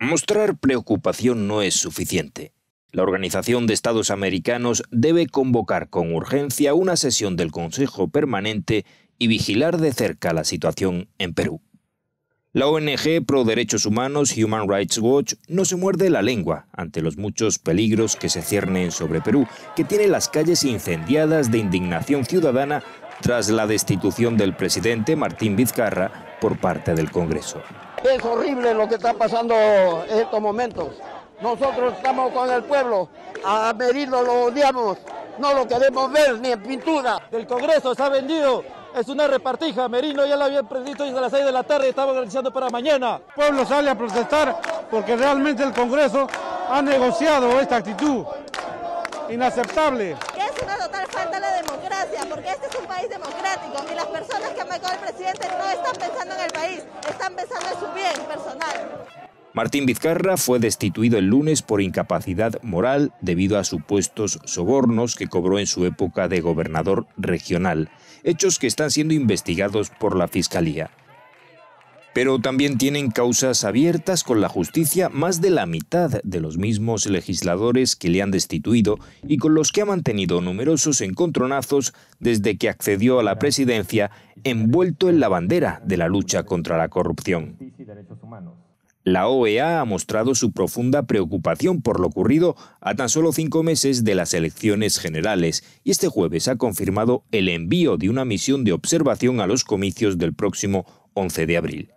Mostrar preocupación no es suficiente. La Organización de Estados Americanos debe convocar con urgencia una sesión del Consejo Permanente y vigilar de cerca la situación en Perú. La ONG pro derechos humanos Human Rights Watch no se muerde la lengua ante los muchos peligros que se ciernen sobre Perú, que tiene las calles incendiadas de indignación ciudadana tras la destitución del presidente Martín Vizcarra por parte del Congreso. Es horrible lo que está pasando en estos momentos. Nosotros estamos con el pueblo, a Merino lo odiamos, no lo queremos ver ni en pintura. El Congreso se ha vendido, es una repartija, Merino ya la había previsto a las 6 de la tarde y estaba organizando para mañana. El pueblo sale a protestar porque realmente el Congreso ha negociado esta actitud inaceptable. Es una total falta de democracia, porque este es un país democrático y las personas que han el presidente pensando en el país, están pensando en su bien personal. Martín Vizcarra fue destituido el lunes por incapacidad moral debido a supuestos sobornos que cobró en su época de gobernador regional, hechos que están siendo investigados por la Fiscalía pero también tienen causas abiertas con la justicia más de la mitad de los mismos legisladores que le han destituido y con los que ha mantenido numerosos encontronazos desde que accedió a la presidencia envuelto en la bandera de la lucha contra la corrupción. La OEA ha mostrado su profunda preocupación por lo ocurrido a tan solo cinco meses de las elecciones generales y este jueves ha confirmado el envío de una misión de observación a los comicios del próximo 11 de abril.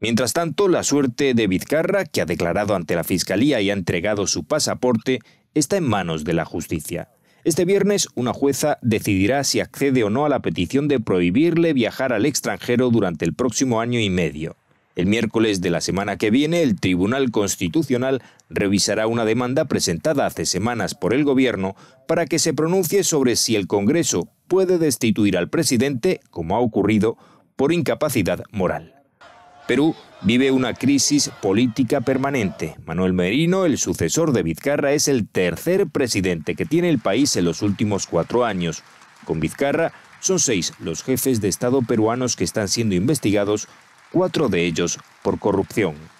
Mientras tanto, la suerte de Vizcarra, que ha declarado ante la Fiscalía y ha entregado su pasaporte, está en manos de la justicia. Este viernes, una jueza decidirá si accede o no a la petición de prohibirle viajar al extranjero durante el próximo año y medio. El miércoles de la semana que viene, el Tribunal Constitucional revisará una demanda presentada hace semanas por el Gobierno para que se pronuncie sobre si el Congreso puede destituir al presidente, como ha ocurrido, por incapacidad moral. Perú vive una crisis política permanente. Manuel Merino, el sucesor de Vizcarra, es el tercer presidente que tiene el país en los últimos cuatro años. Con Vizcarra son seis los jefes de Estado peruanos que están siendo investigados, cuatro de ellos por corrupción.